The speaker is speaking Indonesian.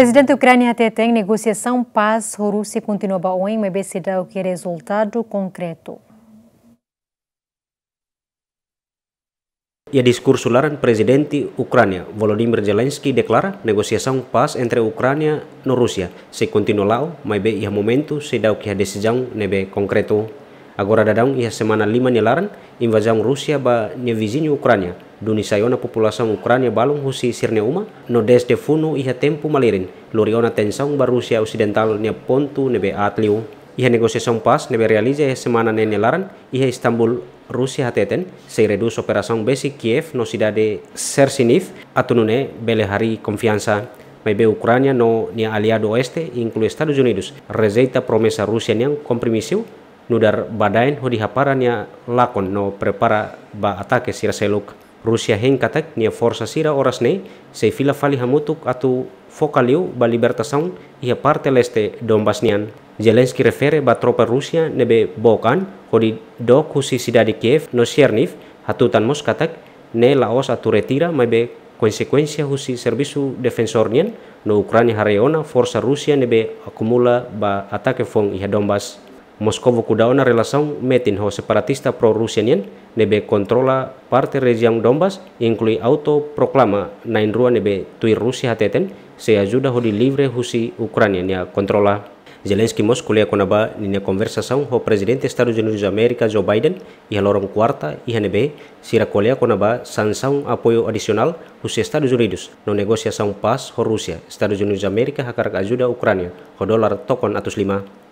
Presidente da Ucrânia até tem negociação paz, Rússia continua se dá o que é resultado concreto. O discurso laran presidente Ucrânia, Volodymyr Zelensky declara negociação paz entre Ucrânia e Rússia. Se lá, mas bem, momento se dá o que é a decisão é concreto. Agora dadão é semana lima nilaran invasão Rússia a vizinha Ucrânia. Dunia nisaiu populasi Ukraina balung husi sirne uma no des de funu iha tempu malirin Luriona tensong barusia ba ne nebe atliu iha yang pas nebe realize iha semana ne laran iha Istambul Rusia hateten se reduz operação besi Kiev no cidade sersinif atunune hari konfiansa. Maybe Ukraina no nia aliado oeste, inklu Estados Unidos, Rezeita promesa Rusia niang compromissio nudar badain haparan dihaparanya lakon no prepara ba atake sirseluk. Rusia hen katak nia forsa sira oras ne se fila fali hamutuk atu fokaliu ba libertasaun ia parte leste Donbasnian. Zelensky refere ba tropa Rusia nebe bokan hodi do sida sidadi Kiev no Sierniv hatutan mos katak ne laos atu retira maibe konsekuensia husi servisu defensornian no Ukraina hareona forsa Rusia nebe akumula ba atake fong ia Donbas. Moskow kudaona relação metin ho separatista pro-rusianien nebe partai parte Donbas inklui auto proklama na rua nebe tui Rusia hateten, se ajuda ho di livre husi Ukrania nia ya kontrola. Zelensky lia konaba nina conversação ho presidente Estados Unidos Amerika Joe Biden iha lorong kuarta iha nebe sira kolia konaba sanção apoio adisional husi Estados Unidos no negociação pas ho Rusia Estados Unidos Amerika hakarak ajuda Ukrania ho dolar tokon atus lima.